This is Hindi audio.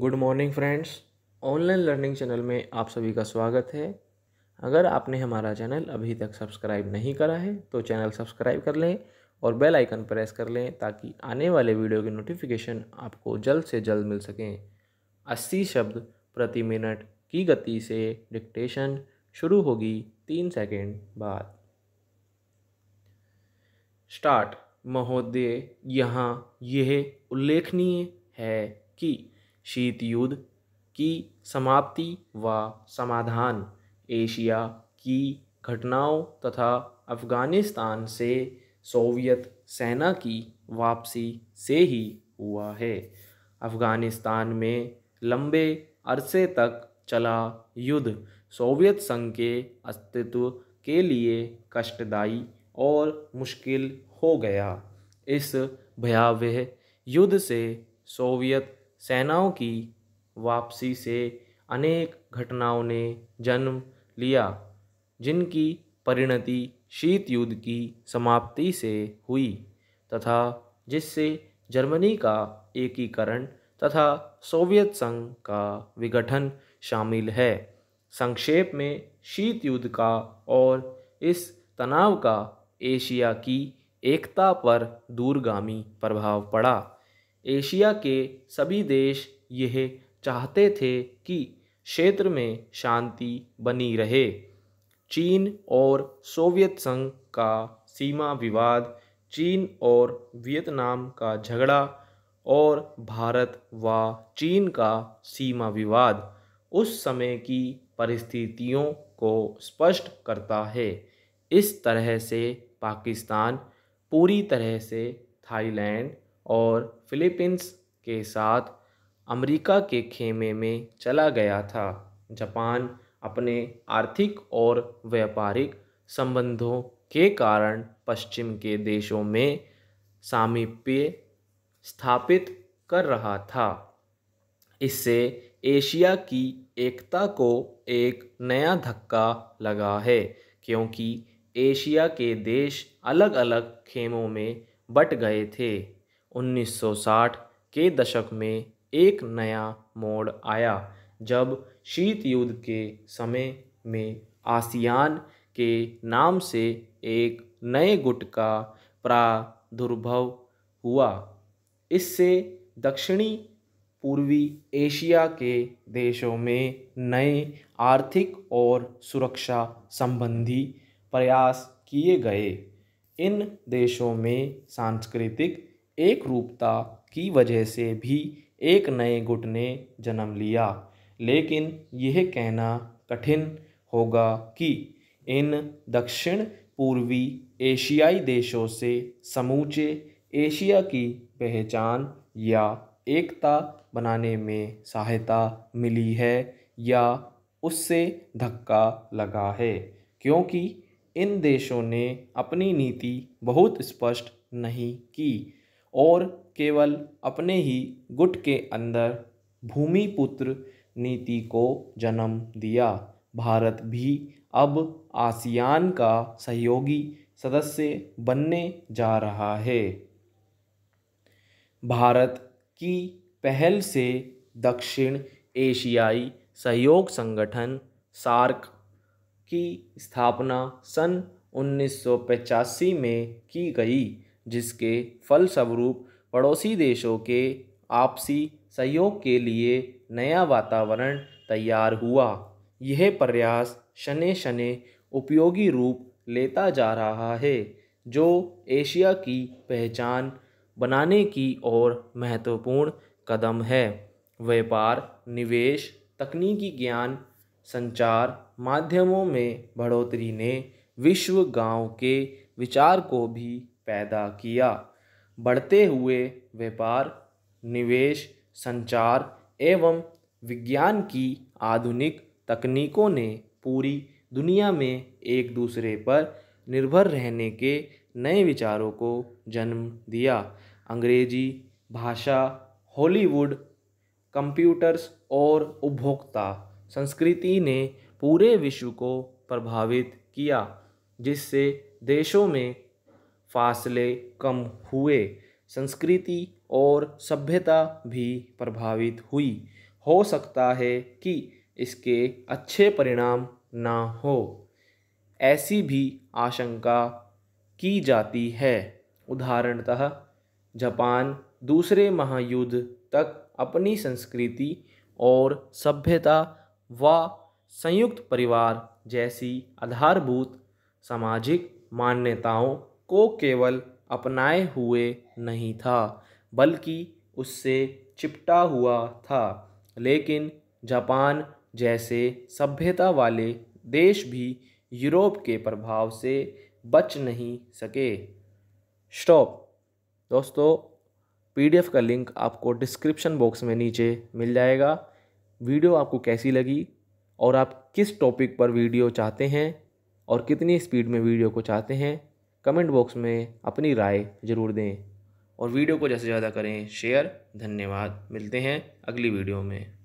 good morning friends online learning channel में आप सभी का स्वागत है अगर आपने हमारा चैनल अभी तक सब्सक्राइब नहीं करा है तो चैनल सब्सक्राइब कर लें और बेल आइकन प्रेस कर लें ताकि आने वाले वीडियो के नोटिफिकेशन आपको जल्द से जल्द मिल सकें अस्सी शब्द प्रति मिनट की गति से डिक्टेशन शुरू होगी तीन सेकेंड बाद स्टार्ट महोदय यहाँ यह उल्लेखनीय है कि शीत युद्ध की समाप्ति व समाधान एशिया की घटनाओं तथा अफ़गानिस्तान से सोवियत सेना की वापसी से ही हुआ है अफ़गानिस्तान में लंबे अरसे तक चला युद्ध सोवियत संघ के अस्तित्व के लिए कष्टदायी और मुश्किल हो गया इस भयावह युद्ध से सोवियत सेनाओं की वापसी से अनेक घटनाओं ने जन्म लिया जिनकी परिणति शीत युद्ध की समाप्ति से हुई तथा जिससे जर्मनी का एकीकरण तथा सोवियत संघ का विघटन शामिल है संक्षेप में शीत युद्ध का और इस तनाव का एशिया की एकता पर दूरगामी प्रभाव पड़ा एशिया के सभी देश यह चाहते थे कि क्षेत्र में शांति बनी रहे चीन और सोवियत संघ का सीमा विवाद चीन और वियतनाम का झगड़ा और भारत व चीन का सीमा विवाद उस समय की परिस्थितियों को स्पष्ट करता है इस तरह से पाकिस्तान पूरी तरह से थाईलैंड और फिलीपींस के साथ अमरीका के खेमे में चला गया था जापान अपने आर्थिक और व्यापारिक संबंधों के कारण पश्चिम के देशों में सामीप्य स्थापित कर रहा था इससे एशिया की एकता को एक नया धक्का लगा है क्योंकि एशिया के देश अलग अलग खेमों में बट गए थे 1960 के दशक में एक नया मोड़ आया जब शीत युद्ध के समय में आसियान के नाम से एक नए गुट का प्रादुर्भव हुआ इससे दक्षिणी पूर्वी एशिया के देशों में नए आर्थिक और सुरक्षा संबंधी प्रयास किए गए इन देशों में सांस्कृतिक एक रूपता की वजह से भी एक नए गुट ने जन्म लिया लेकिन यह कहना कठिन होगा कि इन दक्षिण पूर्वी एशियाई देशों से समूचे एशिया की पहचान या एकता बनाने में सहायता मिली है या उससे धक्का लगा है क्योंकि इन देशों ने अपनी नीति बहुत स्पष्ट नहीं की और केवल अपने ही गुट के अंदर भूमिपुत्र नीति को जन्म दिया भारत भी अब आसियान का सहयोगी सदस्य बनने जा रहा है भारत की पहल से दक्षिण एशियाई सहयोग संगठन सार्क की स्थापना सन 1985 में की गई जिसके फलस्वरूप पड़ोसी देशों के आपसी सहयोग के लिए नया वातावरण तैयार हुआ यह प्रयास शने शने उपयोगी रूप लेता जा रहा है जो एशिया की पहचान बनाने की ओर महत्वपूर्ण कदम है व्यापार निवेश तकनीकी ज्ञान संचार माध्यमों में बढ़ोतरी ने विश्व गांव के विचार को भी पैदा किया बढ़ते हुए व्यापार निवेश संचार एवं विज्ञान की आधुनिक तकनीकों ने पूरी दुनिया में एक दूसरे पर निर्भर रहने के नए विचारों को जन्म दिया अंग्रेजी भाषा हॉलीवुड कंप्यूटर्स और उपभोक्ता संस्कृति ने पूरे विश्व को प्रभावित किया जिससे देशों में फासले कम हुए संस्कृति और सभ्यता भी प्रभावित हुई हो सकता है कि इसके अच्छे परिणाम ना हो ऐसी भी आशंका की जाती है उदाहरणतः जापान दूसरे महायुद्ध तक अपनी संस्कृति और सभ्यता व संयुक्त परिवार जैसी आधारभूत सामाजिक मान्यताओं को केवल अपनाए हुए नहीं था बल्कि उससे चिपटा हुआ था लेकिन जापान जैसे सभ्यता वाले देश भी यूरोप के प्रभाव से बच नहीं सके स्टॉप दोस्तों पीडीएफ का लिंक आपको डिस्क्रिप्शन बॉक्स में नीचे मिल जाएगा वीडियो आपको कैसी लगी और आप किस टॉपिक पर वीडियो चाहते हैं और कितनी स्पीड में वीडियो को चाहते हैं कमेंट बॉक्स में अपनी राय ज़रूर दें और वीडियो को ज़्यादा से ज़्यादा करें शेयर धन्यवाद मिलते हैं अगली वीडियो में